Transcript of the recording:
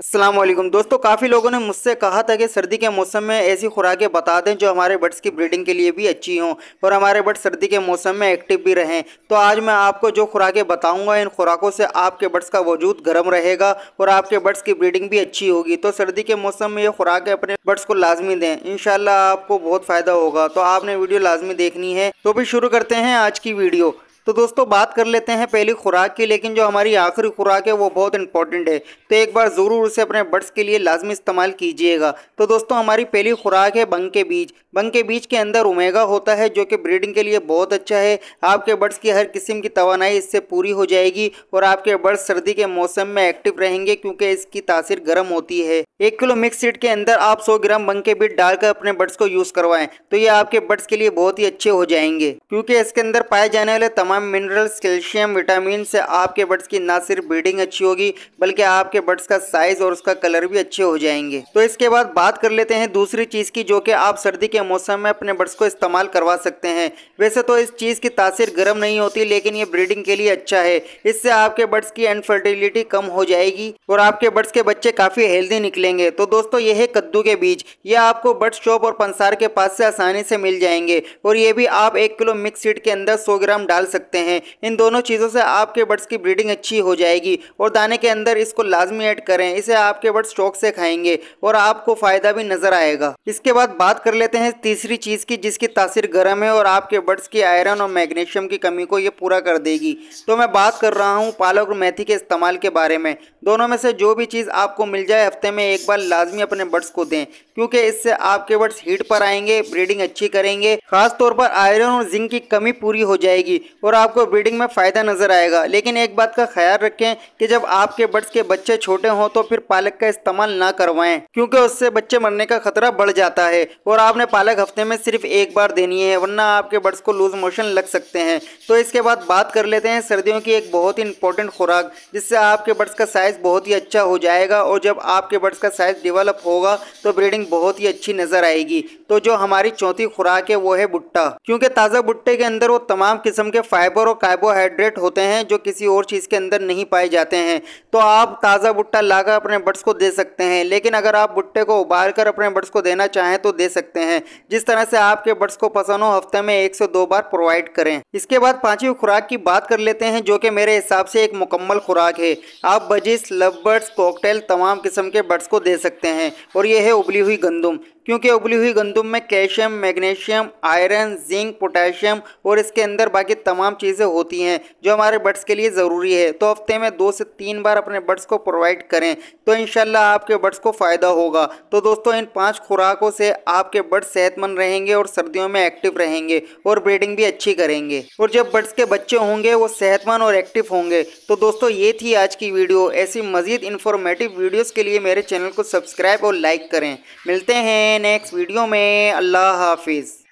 असलम दोस्तों काफ़ी लोगों ने मुझसे कहा था कि सर्दी के मौसम में ऐसी खुराकें बता दें जो हमारे बर्ड्स की ब्रीडिंग के लिए भी अच्छी हों और हमारे बर्ड्स सर्दी के मौसम में एक्टिव भी रहें तो आज मैं आपको जो खुराकें बताऊंगा इन खुराकों से आपके बर्ड्स का वजूद गर्म रहेगा और आपके बर्ड्स की ब्रीडिंग भी अच्छी होगी तो सर्दी के मौसम में ये खुराकें अपने बर्ड्स को लाजमी दें इन आपको बहुत फ़ायदा होगा तो आपने वीडियो लाजमी देखनी है तो भी शुरू करते हैं आज की वीडियो तो दोस्तों बात कर लेते हैं पहली खुराक की लेकिन जो हमारी आखिरी खुराक है वो बहुत इंपॉर्टेंट है तो एक बार ज़रूर उसे अपने बर्ड्स के लिए लाजमी इस्तेमाल कीजिएगा तो दोस्तों हमारी पहली खुराक है बंग के बीज बंग के बीज के अंदर उमेगा होता है जो कि ब्रीडिंग के लिए बहुत अच्छा है आपके बर्ड्स की हर किस्म की तोानाई इससे पूरी हो जाएगी और आपके बर्ड्स सर्दी के मौसम में एक्टिव रहेंगे क्योंकि इसकी तासीर गर्म होती है एक किलो मिक्स सीड के अंदर आप सौ ग्राम बंग के बीज डालकर अपने बर्ड्स को यूज़ करवाएं तो ये आपके बर्ड्स के लिए बहुत ही अच्छे हो जाएंगे क्योंकि इसके अंदर पाए जाने वाले तमाम तमाम मिनरल्स कैल्शियम विटामिन से आपके बर्ड्स की ना सिर्फ ब्रीडिंग अच्छी होगी बल्कि आपके बर्ड्स का साइज और उसका कलर भी अच्छे हो जाएंगे तो इसके बाद बात कर लेते हैं दूसरी चीज़ की जो कि आप सर्दी के मौसम में अपने बर्ड्स को इस्तेमाल करवा सकते हैं वैसे तो इस चीज़ की तासीर गर्म नहीं होती लेकिन ये ब्रीडिंग के लिए अच्छा है इससे आपके बर्ड्स की अनफर्टिलिटी कम हो जाएगी और आपके बर्ड्स के बच्चे काफ़ी हेल्दी निकलेंगे तो दोस्तों ये है कद्दू के बीज ये आपको बर्ड शॉप और पंसार के पास से आसानी से मिल जाएंगे और ये भी आप एक किलो मिक्स सीड के अंदर सौ ग्राम डाल सकते सकते हैं इन दोनों चीज़ों से आपके बर्ड्स की ब्रीडिंग अच्छी हो जाएगी और दाने के अंदर इसको लाजमी ऐड करें इसे आपके बर्ड्स शौक से खाएंगे और आपको फ़ायदा भी नज़र आएगा इसके बाद बात कर लेते हैं तीसरी चीज़ की जिसकी तासीर गर्म है और आपके बर्ड्स की आयरन और मैग्नीशियम की कमी को ये पूरा कर देगी तो मैं बात कर रहा हूँ पालक और मेथी के इस्तेमाल के बारे में दोनों में से जो भी चीज़ आपको मिल जाए हफ्ते में एक बार लाजमी अपने बर्ड्स को दें क्योंकि इससे आपके बर्ड्स हीट पर आएंगे ब्रीडिंग अच्छी करेंगे खासतौर पर आयरन और जिंक की कमी पूरी हो जाएगी और आपको ब्रीडिंग में फ़ायदा नज़र आएगा लेकिन एक बात का ख्याल रखें कि जब आपके बर्ड्स के बच्चे छोटे हों तो फिर पालक का इस्तेमाल ना करवाएं क्योंकि उससे बच्चे मरने का खतरा बढ़ जाता है और आपने पालक हफ्ते में सिर्फ एक बार देनी है वरना आपके बर्ड्स को लूज मोशन लग सकते हैं तो इसके बाद बात कर लेते हैं सर्दियों की एक बहुत ही इंपॉर्टेंट खुराक जिससे आपके बर्ड्स का साइज़ बहुत ही अच्छा हो जाएगा और जब आपके बर्ड्स का साइज़ डिवेलप होगा तो ब्रीडिंग बहुत ही अच्छी नज़र आएगी तो जो हमारी चौथी खुराक है वो है भुट्टा क्योंकि ताज़ा भुट्टे के अंदर वो तमाम किस्म के फाइबर और कार्बोहाइड्रेट होते हैं जो किसी और चीज़ के अंदर नहीं पाए जाते हैं तो आप ताज़ा भुट्टा लाकर अपने बर्ड्स को दे सकते हैं लेकिन अगर आप भुट्टे को उबाल कर अपने बर्ड्स को देना चाहें तो दे सकते हैं जिस तरह से आपके बर्ड्स को पसंद हो हफ्ते में एक से दो बार प्रोवाइड करें इसके बाद पाँचवीं खुराक की बात कर लेते हैं जो कि मेरे हिसाब से एक मुकम्मल खुराक है आप बजिस लव बर्ड्स कॉकटेल तमाम किस्म के बर्ड्स को दे सकते हैं और यह है उबली हुई गंदुम क्योंकि उबली हुई गंदुम में calcium magnesium iron zinc potassium और इसके अंदर बाकी तमाम चीज़ें होती हैं जो हमारे बर्ड्स के लिए ज़रूरी है तो हफ्ते में दो से तीन बार अपने बर्ड्स को प्रोवाइड करें तो इन आपके बर्ड्स को फ़ायदा होगा तो दोस्तों इन पाँच खुराकों से आपके बर्ड्स सेहतमंद रहेंगे और सर्दियों में एक्टिव रहेंगे और ब्रीडिंग भी अच्छी करेंगे और जब बर्ड्स के बच्चे होंगे वो सेहतमंद और एक्टिव होंगे तो दोस्तों ये थी आज की वीडियो ऐसी मज़ीद इन्फॉर्मेटिव वीडियोज़ के लिए मेरे चैनल को सब्सक्राइब और लाइक करें मिलते हैं नेक्स्ट वीडियो में अल्लाह हाफिज़